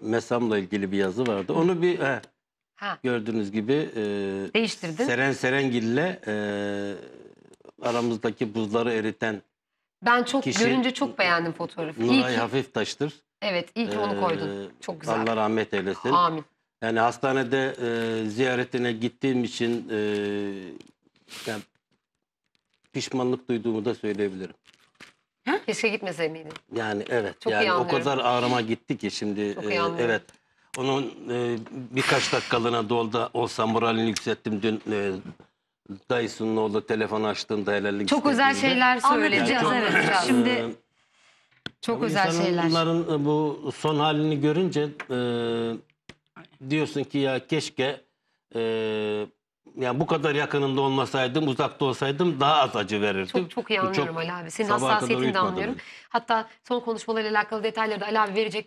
Mesam'la ilgili bir yazı vardı. Onu bir he, ha. gördüğünüz gibi e, Değiştirdin. Seren Serengil'le e, aramızdaki buzları eriten Ben çok kişi, görünce çok beğendim fotoğrafı. İyi Nuray ki, Taş'tır. evet iyi ki onu e, koydun. Ee, çok güzel. Allah rahmet eylesin. Amin. Yani hastanede e, ziyaretine gittiğim için e, yani pişmanlık duyduğumu da söyleyebilirim. Keşke gitmese miydin? Yani evet. Çok yani iyi o kadar ağrıma gitti ki şimdi. Çok iyi e, evet. Onun e, birkaç dakikalığına dolda olsa moralini yükselttim dün e, dayısının oğlu telefon açtığında helallik Çok özel şeyler söyleyeceğiz Anlatacağız, evet. E, şimdi çok özel insanın şeyler. Bunların e, bu son halini görünce e, diyorsun ki ya keşke e, yani bu kadar yakınında olmasaydım, uzakta olsaydım daha az acı verirdim. Çok çok iyi anlıyorum çok, Ali abi. Senin hassasiyetini de anlıyorum. Hatta son konuşmalarıyla alakalı detayları da Ali abi verecek.